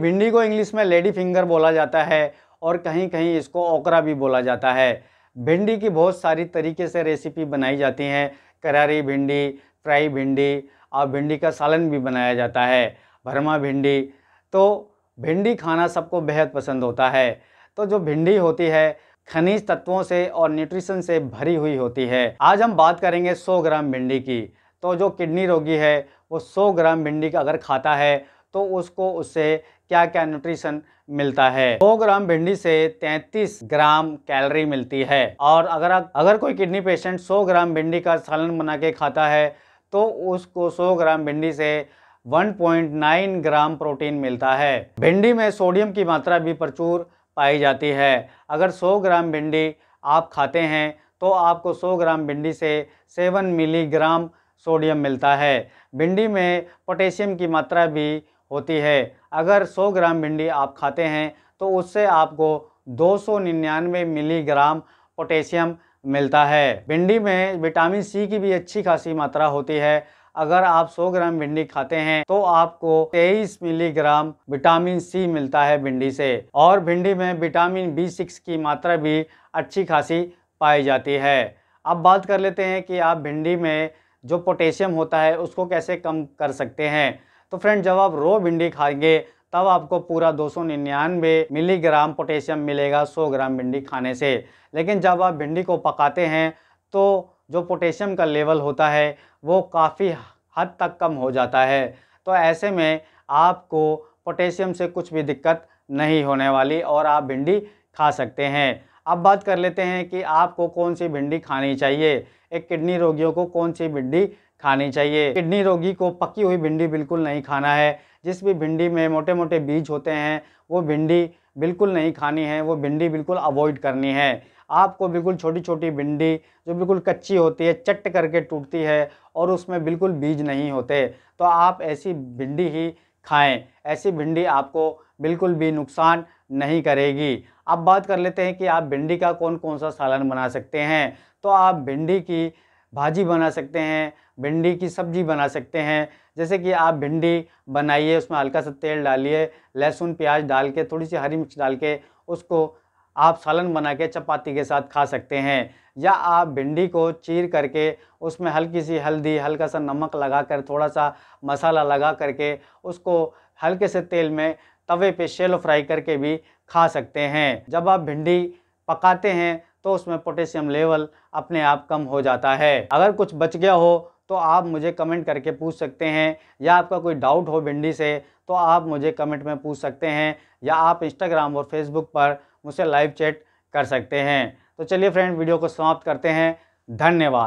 भिंडी को इंग्लिश में लेडी फिंगर बोला जाता है और कहीं कहीं इसको ओकरा भी बोला जाता है भिंडी की बहुत सारी तरीके से रेसिपी बनाई जाती हैं करारी भिंडी फ्राई भिंडी और भिंडी का सालन भी बनाया जाता है भरमा भिंडी तो भिंडी खाना सबको बेहद पसंद होता है तो जो भिंडी होती है खनिज तत्वों से और न्यूट्रिशन से भरी हुई होती है आज हम बात करेंगे 100 ग्राम भिंडी की तो जो किडनी रोगी है वो 100 ग्राम भिंडी का अगर खाता है तो उसको उससे क्या क्या न्यूट्रिशन मिलता है 2 ग्राम भिंडी से 33 ग्राम कैलोरी मिलती है और अगर अगर कोई किडनी पेशेंट 100 ग्राम भिंडी का सालन बना के खाता है तो उसको 100 ग्राम भिंडी से 1.9 ग्राम प्रोटीन मिलता है भिंडी में सोडियम की मात्रा भी प्रचुर पाई जाती है अगर 100 ग्राम भिंडी आप खाते हैं तो आपको 100 ग्राम भिंडी से 7 मिलीग्राम सोडियम मिलता है भिंडी में पोटेशियम की मात्रा भी होती है अगर 100 ग्राम भिंडी आप खाते हैं तो उससे आपको 299 मिलीग्राम पोटेशियम मिलता है भिंडी में विटामिन सी की भी अच्छी खासी मात्रा होती है अगर आप 100 ग्राम भिंडी खाते हैं तो आपको 23 मिलीग्राम विटामिन सी मिलता है भिंडी से और भिंडी में विटामिन बी सिक्स की मात्रा भी अच्छी खासी पाई जाती है अब बात कर लेते हैं कि आप भिंडी में जो पोटेशियम होता है उसको कैसे कम कर सकते हैं तो फ्रेंड जब आप रो भिंडी खाएंगे तब आपको पूरा दो मिलीग्राम पोटेशियम मिलेगा 100 ग्राम भिंडी खाने से लेकिन जब आप भिंडी को पकाते हैं तो जो पोटेशियम का लेवल होता है वो काफ़ी हद तक कम हो जाता है तो ऐसे में आपको पोटेशियम से कुछ भी दिक्कत नहीं होने वाली और आप भिंडी खा सकते हैं अब बात कर लेते हैं कि आपको कौन सी भिंडी खानी चाहिए एक किडनी रोगियों को कौन सी भिंडी खानी चाहिए किडनी रोगी को पकी हुई भिंडी बिल्कुल नहीं खाना है जिस भी भिंडी में मोटे मोटे बीज होते हैं वो भिंडी बिल्कुल नहीं खानी है वो भिंडी बिल्कुल अवॉइड करनी है आपको बिल्कुल छोटी छोटी भिंडी जो बिल्कुल कच्ची होती है चट करके टूटती है और उसमें बिल्कुल बीज नहीं होते तो आप ऐसी भिंडी ही खाएं ऐसी भिंडी आपको बिल्कुल भी नुकसान नहीं करेगी अब बात कर लेते हैं कि आप भिंडी का कौन कौन सा सालन बना सकते हैं तो आप भिंडी की भाजी बना सकते हैं भिंडी की सब्जी बना सकते हैं जैसे कि आप भिंडी बनाइए उसमें हल्का सा तेल डालिए लहसुन प्याज डाल के थोड़ी सी हरी मिर्च डाल के उसको आप सालन बना के चपाती के साथ खा सकते हैं या आप भिंडी को चीर करके उसमें हल्की सी हल्दी हल्का सा नमक लगा कर थोड़ा सा मसाला लगा करके उसको हल्के से तेल में तवे पे शेलो फ्राई करके भी खा सकते हैं जब आप भिंडी पकाते हैं तो उसमें पोटेशियम लेवल अपने आप कम हो जाता है अगर कुछ बच गया हो तो आप मुझे कमेंट करके पूछ सकते हैं या आपका कोई डाउट हो भिंडी से तो आप मुझे कमेंट में पूछ सकते हैं या आप इंस्टाग्राम और फेसबुक पर मुझसे लाइव चैट कर सकते हैं तो चलिए फ्रेंड वीडियो को समाप्त करते हैं धन्यवाद